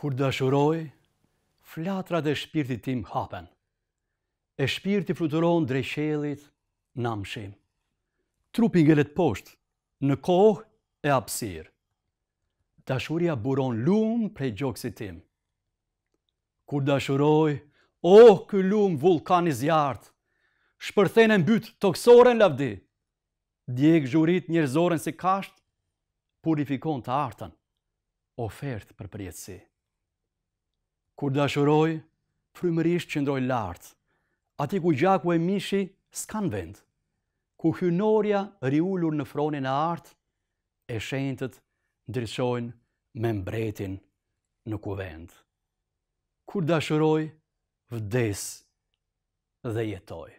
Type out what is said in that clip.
Kur dashuroj, flatrat e shpirtit tim hapen. E shpirti fluturon drejshelit qellit, amshim. Trupi gëllet poshtë në kohë e apsir, Dashuria buron lum prej gjokësit tim. Kur dashuroj, oh ky lum vulkan i zjarrt, shpërthen e mbyt toksoren lavdi. djekë zhurit njërzoren si kasht, purifikon të artën, ofertë për përjetësi kur dashuroj, frymërisht qëndroj lartë. Ati ku gjaku e mishi, s'kan vend. Ku hynorja riullur në fronin e artë, e shentët ndrysojnë me mbretin në kuvend. Kur dashuroj, vdes dhe jetoj.